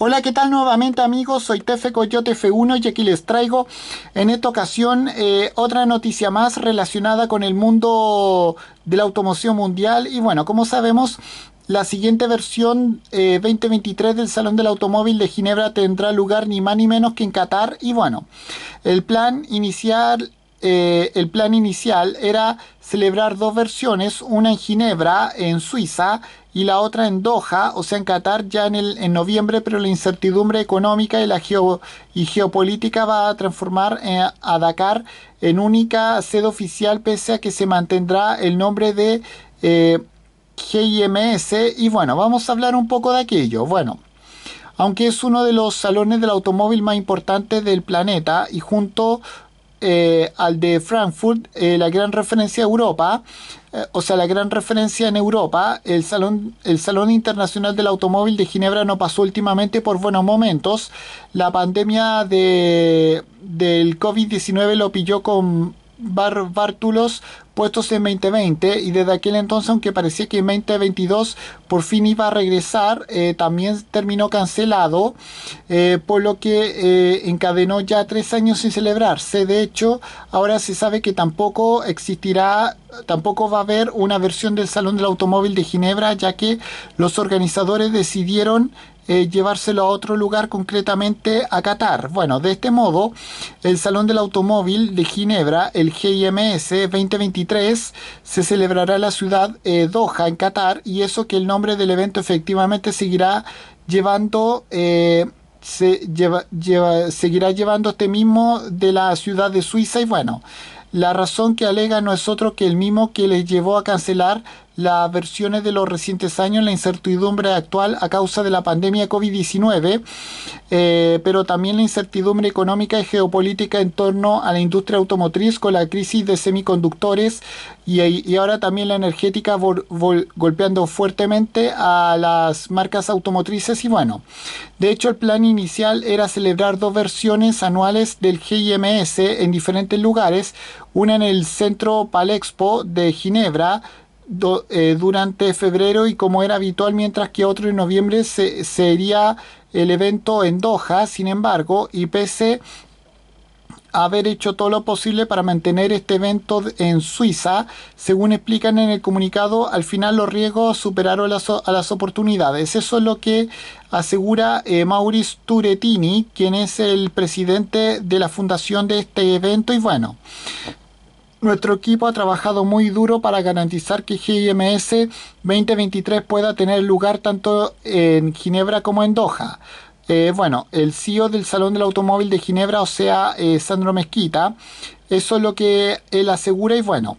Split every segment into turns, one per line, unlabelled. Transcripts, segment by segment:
Hola, ¿qué tal nuevamente amigos? Soy Tefe Coyote F1 y aquí les traigo en esta ocasión eh, otra noticia más relacionada con el mundo de la automoción mundial. Y bueno, como sabemos, la siguiente versión 2023 eh, del Salón del Automóvil de Ginebra tendrá lugar ni más ni menos que en Qatar. Y bueno, el plan inicial eh, el plan inicial era celebrar dos versiones, una en Ginebra, en Suiza, y la otra en Doha, o sea, en Qatar ya en, en noviembre, pero la incertidumbre económica y la geo, y geopolítica va a transformar eh, a Dakar en única sede oficial, pese a que se mantendrá el nombre de eh, GIMS. Y bueno, vamos a hablar un poco de aquello. Bueno. Aunque es uno de los salones del automóvil más importantes del planeta y junto eh, al de Frankfurt, eh, la gran referencia a Europa, eh, o sea, la gran referencia en Europa, el Salón, el Salón Internacional del Automóvil de Ginebra no pasó últimamente por buenos momentos. La pandemia del COVID-19 lo pilló con bar, bártulos puestos en 2020 y desde aquel entonces, aunque parecía que en 2022 por fin iba a regresar, eh, también terminó cancelado, eh, por lo que eh, encadenó ya tres años sin celebrarse. De hecho, ahora se sabe que tampoco existirá tampoco va a haber una versión del Salón del Automóvil de Ginebra, ya que los organizadores decidieron llevárselo a otro lugar, concretamente a Qatar. Bueno, de este modo, el Salón del Automóvil de Ginebra, el GIMS 2023, se celebrará la ciudad eh, Doha, en Qatar, y eso que el nombre del evento efectivamente seguirá llevando... Eh, se lleva, seguirá llevando este mismo de la ciudad de Suiza y bueno, la razón que alega no es otro que el mismo que les llevó a cancelar las versiones de los recientes años, la incertidumbre actual a causa de la pandemia COVID-19, eh, pero también la incertidumbre económica y geopolítica en torno a la industria automotriz con la crisis de semiconductores y, ahora también la energética golpeando fuertemente a las marcas automotrices y bueno, de hecho el plan inicial era celebrar dos versiones anuales del GIMS en diferentes lugares, una en el centro Palexpo de Ginebra, eh, durante febrero y como era habitual, mientras que otro en noviembre sería el evento en Doha. Sin embargo, y pese haber hecho todo lo posible para mantener este evento en Suiza. Según explican en el comunicado, al final los riesgos superaron a las oportunidades. Eso es lo que asegura eh, Maurice Turetini, quien es el presidente de la fundación de este evento. Y bueno, nuestro equipo ha trabajado muy duro para garantizar que GIMS 2023 pueda tener lugar tanto en Ginebra como en Doha. Eh, bueno, el CEO del Salón del Automóvil de Ginebra, o sea, eh, Sandro Mezquita, eso es lo que él asegura y bueno,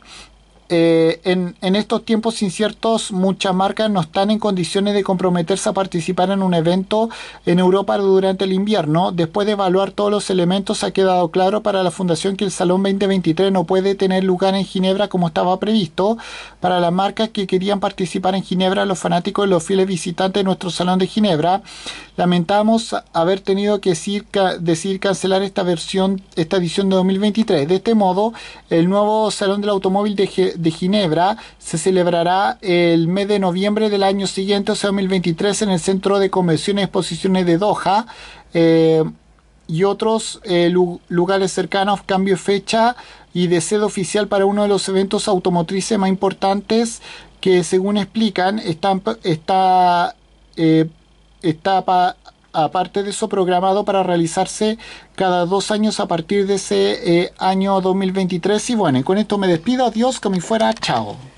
eh, en, estos tiempos inciertos muchas marcas no están en condiciones de comprometerse a participar en un evento en Europa durante el invierno. Después de evaluar todos los elementos, ha quedado claro para la Fundación que el Salón 2023 no puede tener lugar en Ginebra como estaba previsto. Para las marcas que querían participar en Ginebra, los fanáticos y los fieles visitantes de nuestro Salón de Ginebra, lamentamos haber tenido que decir, cancelar esta versión, esta edición de 2023. De este modo, el nuevo Salón del Automóvil de, de Ginebra se celebrará el mes de noviembre del año siguiente, o sea, 2023, en el Centro de Convenciones y Exposiciones de Doha. Eh, y otros eh, lugares cercanos, cambio de fecha y de sede oficial para uno de los eventos automotrices más importantes que según explican están, está, eh, aparte de eso, programado para realizarse cada dos años a partir de ese eh, año 2023. Y bueno, y con esto me despido. Adiós, como fuera. Chao.